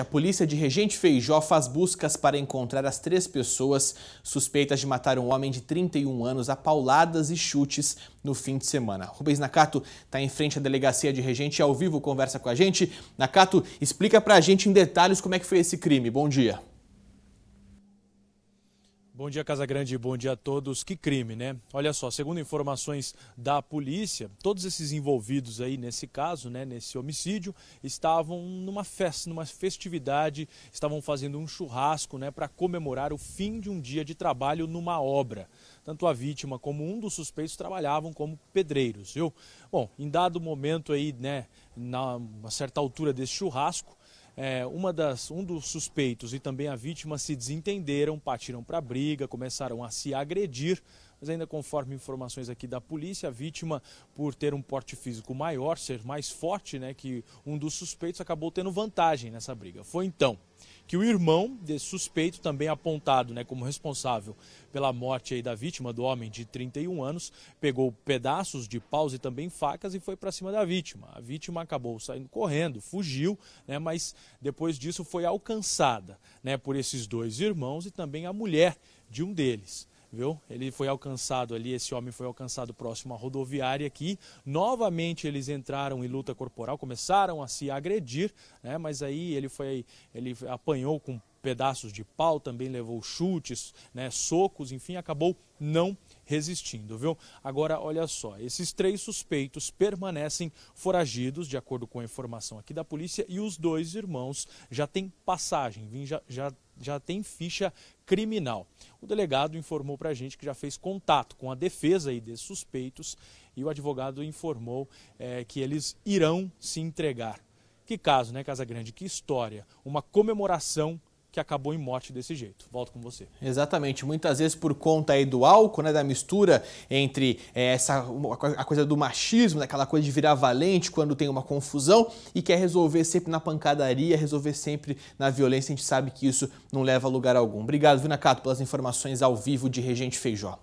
A polícia de Regente Feijó faz buscas para encontrar as três pessoas suspeitas de matar um homem de 31 anos a pauladas e chutes no fim de semana. Rubens Nakato está em frente à delegacia de Regente e ao vivo conversa com a gente. Nakato, explica para a gente em detalhes como é que foi esse crime. Bom dia. Bom dia, Casa Grande, bom dia a todos. Que crime, né? Olha só, segundo informações da polícia, todos esses envolvidos aí nesse caso, né, nesse homicídio, estavam numa festa, numa festividade, estavam fazendo um churrasco, né, para comemorar o fim de um dia de trabalho numa obra. Tanto a vítima como um dos suspeitos trabalhavam como pedreiros, viu? Bom, em dado momento aí, né, na uma certa altura desse churrasco, é, uma das, um dos suspeitos e também a vítima se desentenderam, partiram para a briga, começaram a se agredir mas ainda conforme informações aqui da polícia, a vítima, por ter um porte físico maior, ser mais forte né, que um dos suspeitos, acabou tendo vantagem nessa briga. Foi então que o irmão desse suspeito, também apontado né, como responsável pela morte aí da vítima, do homem de 31 anos, pegou pedaços de paus e também facas e foi para cima da vítima. A vítima acabou saindo correndo, fugiu, né, mas depois disso foi alcançada né, por esses dois irmãos e também a mulher de um deles viu? Ele foi alcançado ali, esse homem foi alcançado próximo à rodoviária aqui. Novamente eles entraram em luta corporal, começaram a se agredir, né? Mas aí ele foi, ele apanhou com pedaços de pau, também levou chutes, né? Socos, enfim, acabou não resistindo, viu? Agora, olha só, esses três suspeitos permanecem foragidos, de acordo com a informação aqui da polícia, e os dois irmãos já têm passagem, já, já já tem ficha criminal. O delegado informou para a gente que já fez contato com a defesa aí desses suspeitos e o advogado informou é, que eles irão se entregar. Que caso, né, Casa Grande? Que história! Uma comemoração que acabou em morte desse jeito. Volto com você. Exatamente. Muitas vezes por conta aí do álcool, né, da mistura entre é, essa a coisa do machismo, daquela coisa de virar valente quando tem uma confusão e quer resolver sempre na pancadaria, resolver sempre na violência. A gente sabe que isso não leva a lugar algum. Obrigado, Vinacato, pelas informações ao vivo de Regente Feijó.